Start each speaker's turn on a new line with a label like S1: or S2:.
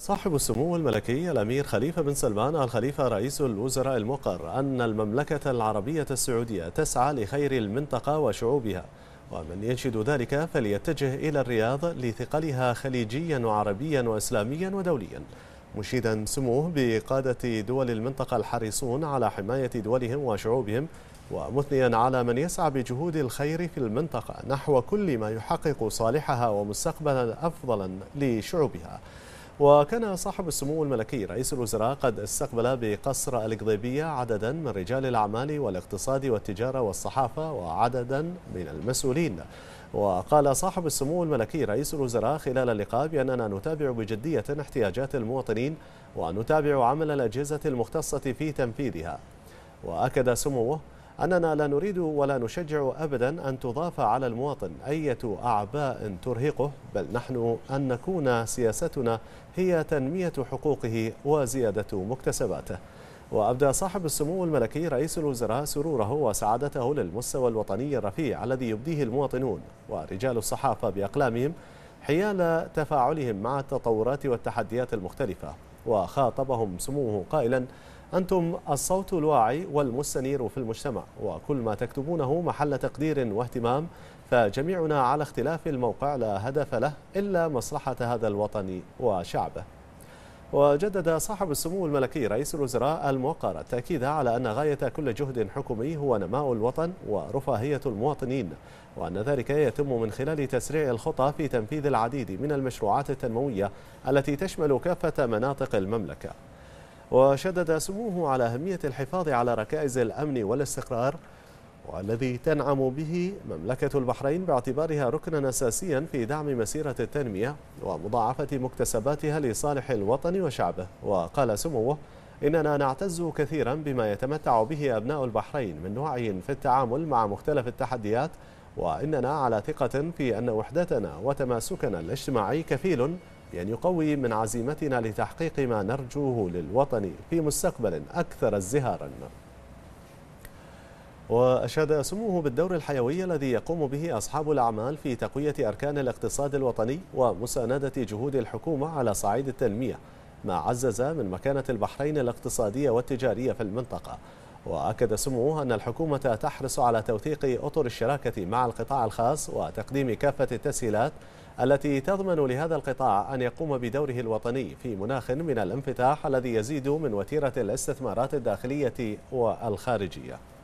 S1: صاحب السمو الملكي الأمير خليفة بن سلمان الخليفة رئيس الوزراء المقر أن المملكة العربية السعودية تسعى لخير المنطقة وشعوبها ومن ينشد ذلك فليتجه إلى الرياض لثقلها خليجيا وعربيا وإسلاميا ودوليا مشيدا سموه بقادة دول المنطقة الحريصون على حماية دولهم وشعوبهم ومثنيا على من يسعى بجهود الخير في المنطقة نحو كل ما يحقق صالحها ومستقبلا أفضلا لشعوبها وكان صاحب السمو الملكي رئيس الوزراء قد استقبل بقصر القضيبية عددا من رجال الأعمال والاقتصاد والتجارة والصحافة وعددا من المسؤولين وقال صاحب السمو الملكي رئيس الوزراء خلال اللقاء بأننا نتابع بجدية احتياجات المواطنين ونتابع عمل الأجهزة المختصة في تنفيذها وأكد سموه أننا لا نريد ولا نشجع أبدا أن تضاف على المواطن أية أعباء ترهقه بل نحن أن نكون سياستنا هي تنمية حقوقه وزيادة مكتسباته وأبدى صاحب السمو الملكي رئيس الوزراء سروره وسعادته للمستوى الوطني الرفيع الذي يبديه المواطنون ورجال الصحافة بأقلامهم حيال تفاعلهم مع التطورات والتحديات المختلفة وخاطبهم سموه قائلا أنتم الصوت الواعي والمستنير في المجتمع وكل ما تكتبونه محل تقدير واهتمام فجميعنا على اختلاف الموقع لا هدف له إلا مصلحة هذا الوطن وشعبه وجدد صاحب السمو الملكي رئيس الوزراء الموقر التأكيد على أن غاية كل جهد حكومي هو نماء الوطن ورفاهية المواطنين وأن ذلك يتم من خلال تسريع الخطى في تنفيذ العديد من المشروعات التنموية التي تشمل كافة مناطق المملكة وشدد سموه على أهمية الحفاظ على ركائز الأمن والاستقرار والذي تنعم به مملكة البحرين باعتبارها ركنا أساسيا في دعم مسيرة التنمية ومضاعفة مكتسباتها لصالح الوطن وشعبه وقال سموه إننا نعتز كثيرا بما يتمتع به أبناء البحرين من وعي في التعامل مع مختلف التحديات وإننا على ثقة في أن وحدتنا وتماسكنا الاجتماعي كفيل بأن يعني يقوي من عزيمتنا لتحقيق ما نرجوه للوطن في مستقبل أكثر ازدهاراً وأشاد سموه بالدور الحيوي الذي يقوم به أصحاب الأعمال في تقوية أركان الاقتصاد الوطني ومساندة جهود الحكومة على صعيد التنمية ما عزز من مكانة البحرين الاقتصادية والتجارية في المنطقة وأكد سموه أن الحكومة تحرص على توثيق أطر الشراكة مع القطاع الخاص وتقديم كافة التسهيلات التي تضمن لهذا القطاع أن يقوم بدوره الوطني في مناخ من الانفتاح الذي يزيد من وتيرة الاستثمارات الداخلية والخارجية